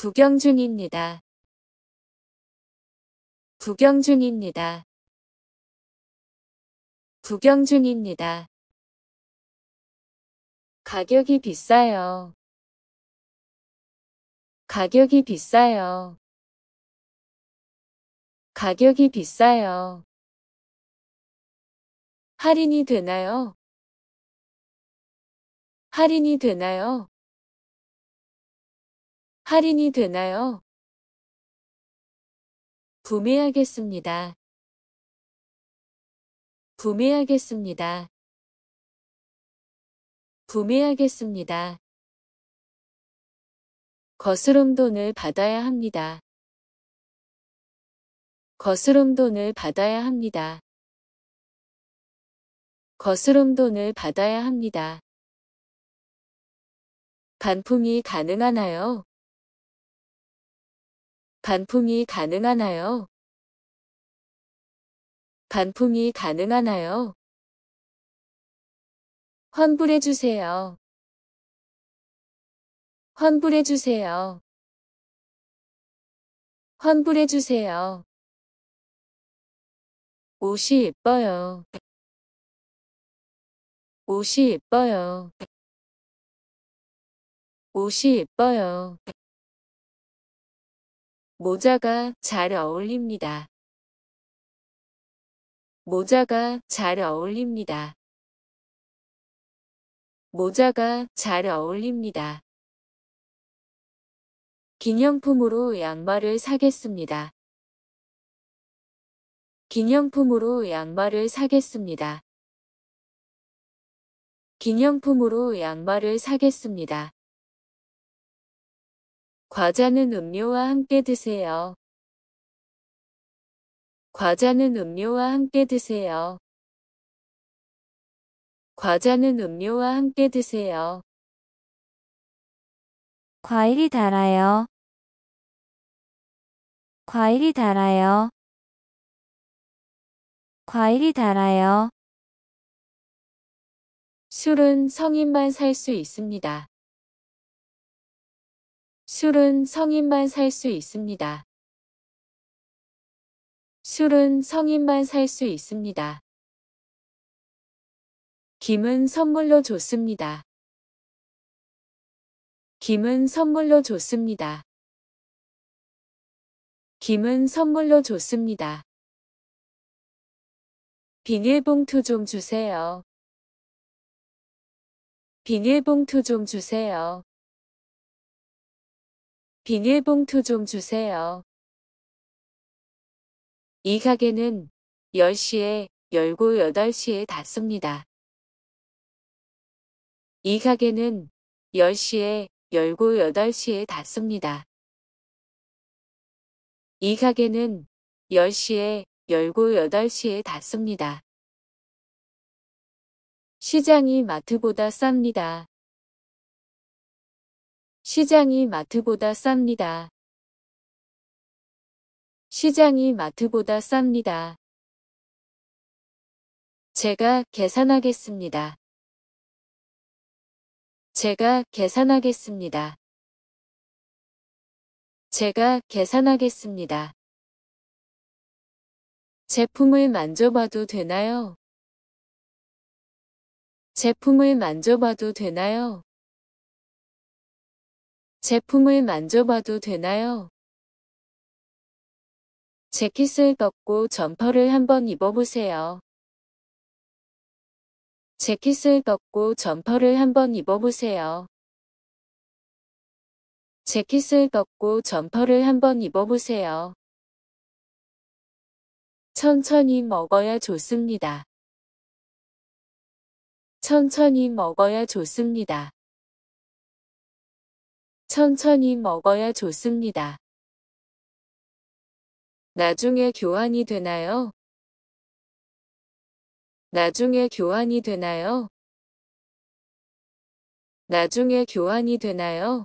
구경 중입니다. 구경 중입니다. 구경 중입니다. 가격이 비싸요. 가격이 비싸요. 가격이 비싸요. 할인이 되나요? 할인이 되나요? 할인이 되나요? 구매하겠습니다. 구매하겠습니다. 구매하겠습니다. 거스름 돈을 받아야 합니다. 거스름 돈을 받아야 합니다. 거스름 돈을 받아야 합니다. 반품이 가능하나요? 반품이 가능하나요? 반품이 가능하나요? 환불해주세요. 환불해주세요. 환불해주세요. 옷이 예뻐요. 옷이 예뻐요. 옷이 예뻐요. 모자가 잘 어울립니다. 모자가 잘 어울립니다. 모자가 잘 어울립니다. 기념품으로 양말을 사겠습니다. 기념품으로 양말을 사겠습니다. 기념품으로 양말을 사겠습니다. 과자는 음료와 함께 드세요. 과자는 음료와 함께 드세요. 과자는 음료와 함께 드세요. 과일이 달아요. 과일이 달아요. 과일이 달아요. 술은 성인만 살 수 있습니다. 술은 성인만 살 수 있습니다. 술은 성인만 살 수 있습니다. 김은 선물로 좋습니다. 김은 선물로 좋습니다. 김은 선물로 좋습니다. 비닐봉투 좀 주세요. 비닐봉투 좀 주세요. 비닐봉투 좀 주세요. 이 가게는 10시에 열고 8시에 닫습니다. 이 가게는 10시에 열고 8시에 닫습니다. 이 가게는 10시에 열고 8시에 닫습니다. 시장이 마트보다 쌉니다. 시장이 마트보다 쌉니다. 시장이 마트보다 쌉니다. 제가 계산하겠습니다. 제가 계산하겠습니다. 제가 계산하겠습니다. 제품을 만져봐도 되나요? 제품을 만져봐도 되나요? 제품을 만져봐도 되나요? 재킷을 벗고 점퍼를 한번 입어보세요. 재킷을 벗고 점퍼를 한번 입어보세요. 재킷을 벗고 점퍼를 한번 입어보세요. 천천히 먹어야 좋습니다. 천천히 먹어야 좋습니다. 천천히 먹어야 좋습니다. 나중에 교환이 되나요? 나중에 교환이 되나요? 나중에 교환이 되나요?